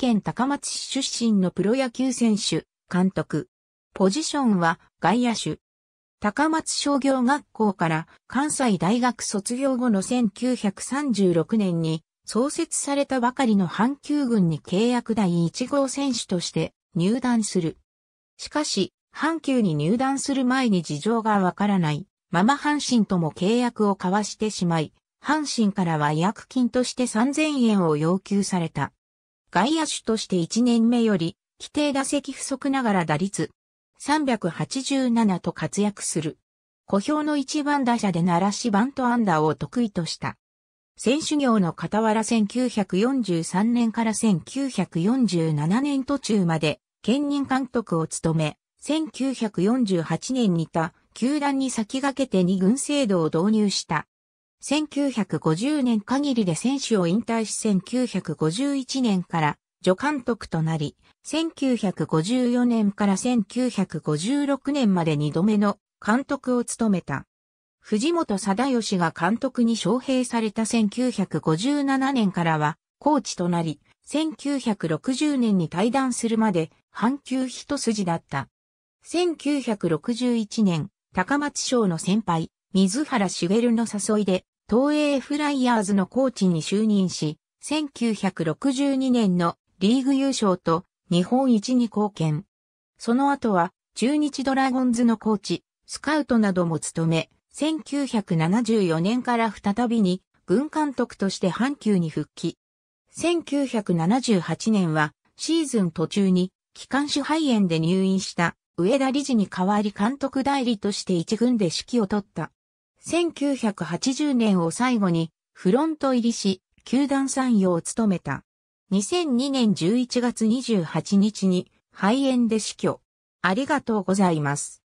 県高松市出身のプロ野球選手、監督。ポジションは外野手。高松商業学校から関西大学卒業後の1936年に創設されたばかりの阪急軍に契約第1号選手として入団する。しかし、阪急に入団する前に事情がわからない、まま阪神とも契約を交わしてしまい、阪神からは違約金として3000円を要求された。外野手として1年目より、規定打席不足ながら打率387と活躍する。小兵の一番打者で鳴らしバントアンダーを得意とした。選手業の傍ら1943年から1947年途中まで兼任監督を務め、1948年にた、球団に先駆けて二軍制度を導入した1950年限りで選手を引退し1951年から助監督となり、1954年から1956年まで2度目の監督を務めた。藤本貞義が監督に招聘された1957年からはコーチとなり、1960年に退団するまで半球一筋だった。1961年、高松賞の先輩、水原茂の誘いで東映フライヤーズのコーチに就任し、1962年のリーグ優勝と日本一に貢献。その後は中日ドラゴンズのコーチ、スカウトなども務め、1974年から再びに軍監督として阪急に復帰。1978年はシーズン途中に機関手肺炎で入院した上田理事に代わり監督代理として一軍で指揮を取った。1980年を最後にフロント入りし、球団参与を務めた。2002年11月28日に肺炎で死去。ありがとうございます。